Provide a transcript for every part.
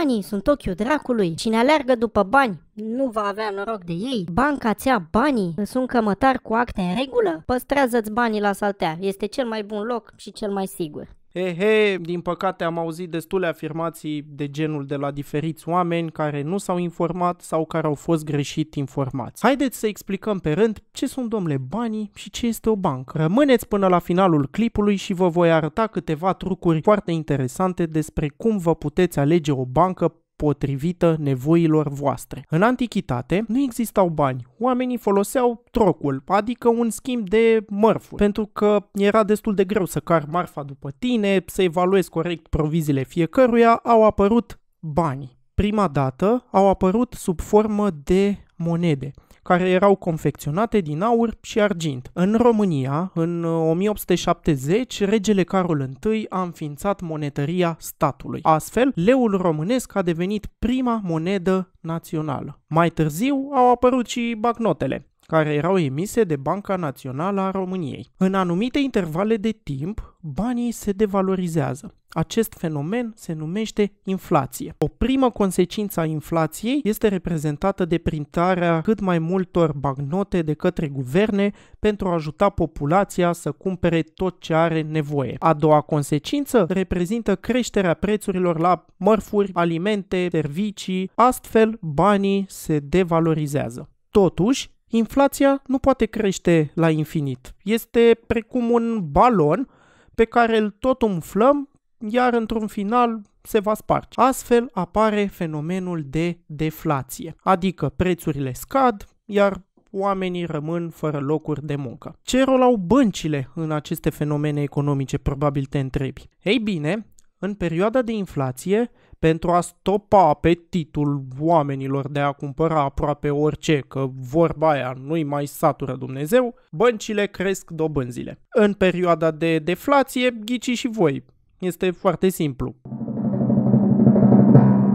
Banii sunt ochiul dracului. Cine alergă după bani nu va avea noroc de ei. Banca ți-a banii. Sunt cămătar cu acte în regulă? Păstrează-ți banii la saltea. Este cel mai bun loc și cel mai sigur. He, he, din păcate am auzit destule afirmații de genul de la diferiți oameni care nu s-au informat sau care au fost greșit informați. Haideți să explicăm pe rând ce sunt domnule banii și ce este o bancă. Rămâneți până la finalul clipului și vă voi arăta câteva trucuri foarte interesante despre cum vă puteți alege o bancă potrivită nevoilor voastre. În antichitate nu existau bani, oamenii foloseau trocul, adică un schimb de mărfuri, pentru că era destul de greu să car marfa după tine, să evaluezi corect proviziile fiecăruia, au apărut banii. Prima dată au apărut sub formă de monede care erau confecționate din aur și argint. În România, în 1870, uh, regele Carol I a înființat monetăria statului. Astfel, leul românesc a devenit prima monedă națională. Mai târziu au apărut și bagnotele care erau emise de Banca Națională a României. În anumite intervale de timp, banii se devalorizează. Acest fenomen se numește inflație. O primă consecință a inflației este reprezentată de printarea cât mai multor bagnote de către guverne pentru a ajuta populația să cumpere tot ce are nevoie. A doua consecință reprezintă creșterea prețurilor la mărfuri, alimente, servicii, astfel banii se devalorizează. Totuși, inflația nu poate crește la infinit. Este precum un balon pe care îl tot umflăm, iar într-un final se va sparge. Astfel apare fenomenul de deflație, adică prețurile scad, iar oamenii rămân fără locuri de muncă. Ce rol au băncile în aceste fenomene economice, probabil te întrebi? Ei bine, în perioada de inflație, pentru a stopa apetitul oamenilor de a cumpăra aproape orice, că vorba aia nu-i mai satură Dumnezeu, băncile cresc dobânzile. În perioada de deflație, ghici și voi. Este foarte simplu.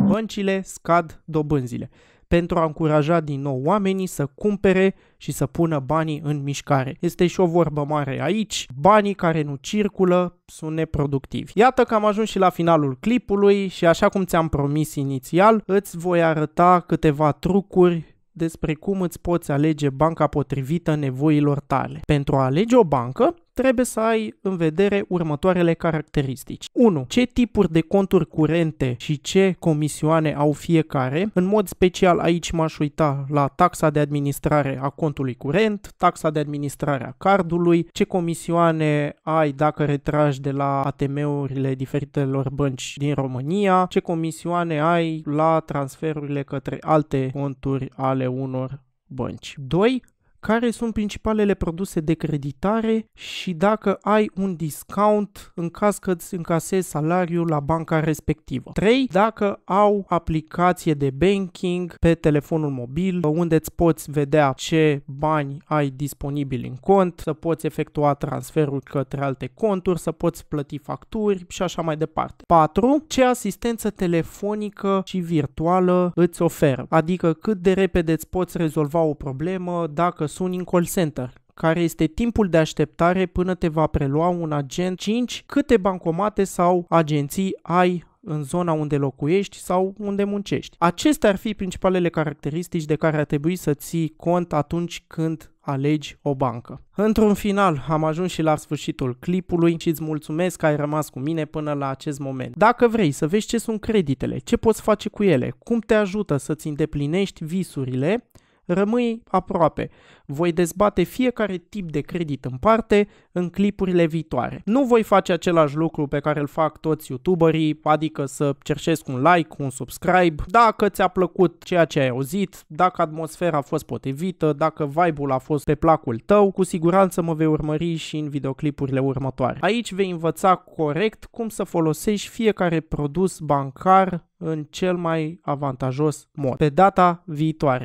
Băncile scad dobânzile pentru a încuraja din nou oamenii să cumpere și să pună banii în mișcare. Este și o vorbă mare aici, banii care nu circulă sunt neproductivi. Iată că am ajuns și la finalul clipului și așa cum ți-am promis inițial, îți voi arăta câteva trucuri despre cum îți poți alege banca potrivită nevoilor tale. Pentru a alege o bancă, trebuie să ai în vedere următoarele caracteristici. 1. Ce tipuri de conturi curente și ce comisioane au fiecare? În mod special aici m-aș uita la taxa de administrare a contului curent, taxa de administrare a cardului, ce comisioane ai dacă retragi de la ATM-urile diferitelor bănci din România, ce comisioane ai la transferurile către alte conturi ale unor bănci. 2 care sunt principalele produse de creditare și dacă ai un discount în caz că îți încasezi salariul la banca respectivă. 3. Dacă au aplicație de banking pe telefonul mobil unde îți poți vedea ce bani ai disponibili în cont, să poți efectua transferul către alte conturi, să poți plăti facturi și așa mai departe. 4. Ce asistență telefonică și virtuală îți oferă, adică cât de repede îți poți rezolva o problemă dacă suni în call center care este timpul de așteptare până te va prelua un agent 5, câte bancomate sau agenții ai în zona unde locuiești sau unde muncești. Acestea ar fi principalele caracteristici de care ar trebui să ții cont atunci când alegi o bancă. Într-un final, am ajuns și la sfârșitul clipului și îți mulțumesc că ai rămas cu mine până la acest moment. Dacă vrei să vezi ce sunt creditele, ce poți face cu ele, cum te ajută să-ți îndeplinești visurile, rămâi aproape. Voi dezbate fiecare tip de credit în parte în clipurile viitoare. Nu voi face același lucru pe care îl fac toți youtuberii, adică să cerșesc un like, un subscribe, dacă ți-a plăcut ceea ce ai auzit, dacă atmosfera a fost potrivită, dacă vibe-ul a fost pe placul tău, cu siguranță mă vei urmări și în videoclipurile următoare. Aici vei învăța corect cum să folosești fiecare produs bancar în cel mai avantajos mod. Pe data viitoare!